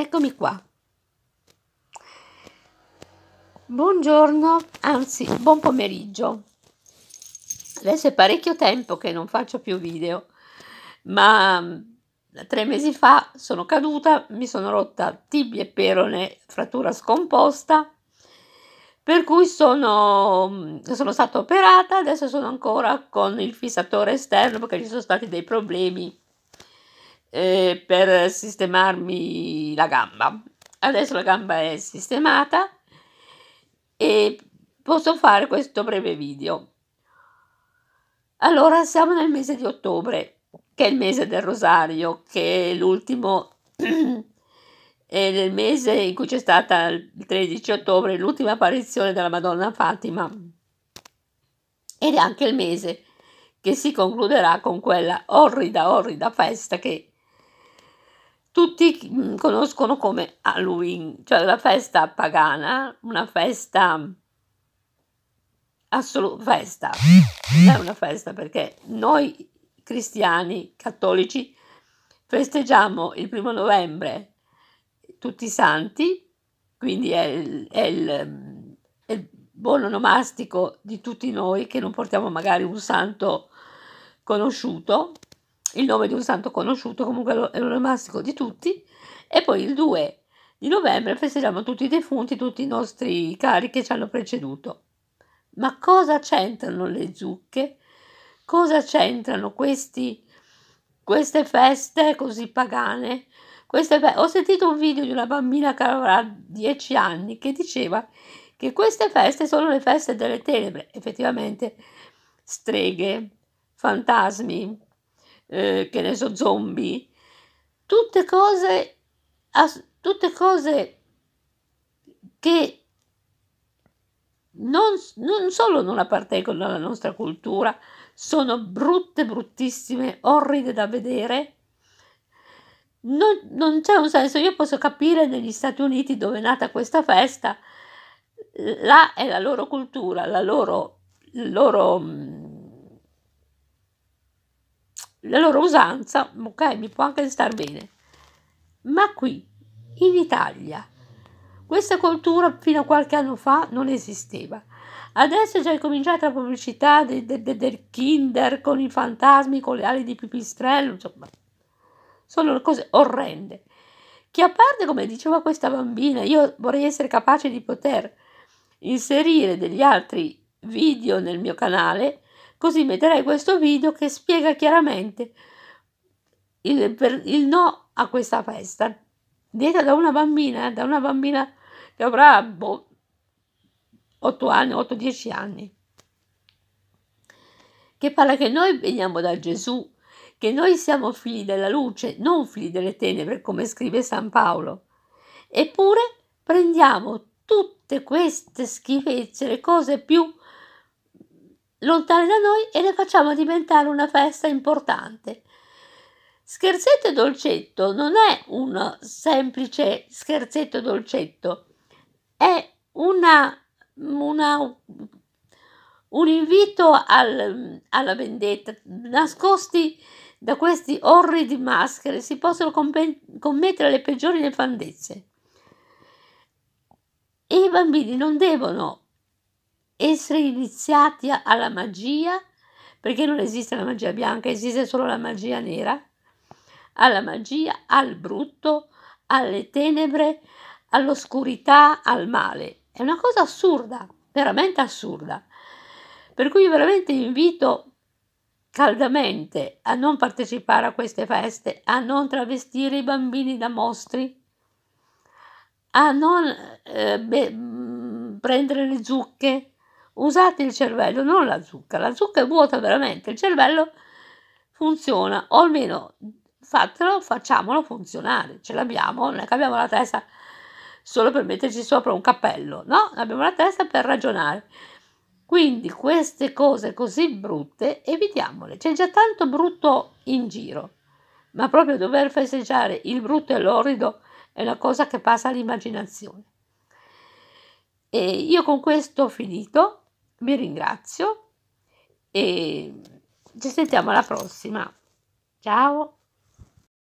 Eccomi qua. Buongiorno, anzi buon pomeriggio. Adesso è parecchio tempo che non faccio più video, ma mm, tre mesi fa sono caduta, mi sono rotta tibia e perone, frattura scomposta, per cui sono, mm, sono stata operata, adesso sono ancora con il fissatore esterno perché ci sono stati dei problemi eh, per sistemarmi la gamba. Adesso la gamba è sistemata e posso fare questo breve video. Allora siamo nel mese di ottobre, che è il mese del rosario, che è l'ultimo è nel mese in cui c'è stata il 13 ottobre l'ultima apparizione della Madonna Fatima ed è anche il mese che si concluderà con quella orrida orrida festa che tutti mm, conoscono come Halloween, cioè la festa pagana, una festa assoluta, festa, non è una festa perché noi cristiani cattolici festeggiamo il primo novembre tutti i santi, quindi è il, è il, è il buon onomastico di tutti noi che non portiamo magari un santo conosciuto il nome di un santo conosciuto, comunque è l'onomastico di tutti, e poi il 2 di novembre festeggiamo tutti i defunti, tutti i nostri cari che ci hanno preceduto. Ma cosa c'entrano le zucche? Cosa c'entrano questi, queste feste così pagane? Queste fe- Ho sentito un video di una bambina che avrà 10 anni che diceva che queste feste sono le feste delle tenebre, effettivamente streghe, fantasmi, eh, che ne so, zombie, tutte cose, as- tutte cose che non, non solo non appartengono alla nostra cultura, sono brutte, bruttissime, orride da vedere. Non, non, c'è un senso, io posso capire negli Stati Uniti dove è nata questa festa, là è la loro cultura, la loro, loro mm, la loro usanza, ok, mi può anche star bene. Ma qui, in Italia, questa cultura fino a qualche anno fa non esisteva. Adesso è già cominciata la pubblicità de, de, de, del Kinder con i fantasmi, con le ali di pipistrello, insomma, sono cose orrende. Che a parte, come diceva questa bambina, io vorrei essere capace di poter inserire degli altri video nel mio canale Così metterai questo video che spiega chiaramente il, per, il no a questa festa. detta da una bambina, da una bambina che avrà boh, 8 anni, 8-10 anni, che parla che noi veniamo da Gesù, che noi siamo figli della luce, non figli delle tenebre, come scrive San Paolo. Eppure prendiamo tutte queste schifezze, le cose più lontane da noi e le facciamo diventare una festa importante. Scherzetto e dolcetto non è un semplice scherzetto dolcetto, è una, una, un invito al, alla vendetta. Nascosti da questi orridi maschere si possono commettere le peggiori nefandezze. E i bambini non devono essere iniziati alla magia, perché non esiste la magia bianca, esiste solo la magia nera, alla magia, al brutto, alle tenebre, all'oscurità, al male. È una cosa assurda, veramente assurda. Per cui veramente invito caldamente a non partecipare a queste feste, a non travestire i bambini da mostri, a non eh, beh, mm, prendere le zucche, usate il cervello, non la zucca, la zucca è vuota veramente, il cervello funziona, o almeno fatelo, facciamolo funzionare, ce l'abbiamo, non è che abbiamo la testa solo per metterci sopra un cappello, no? Abbiamo la testa per ragionare. Quindi queste cose così brutte evitiamole, c'è già tanto brutto in giro, ma proprio dover festeggiare il brutto e l'orrido è una cosa che passa all'immaginazione. E io con questo ho finito, vi ringrazio e ci sentiamo alla prossima. Ciao!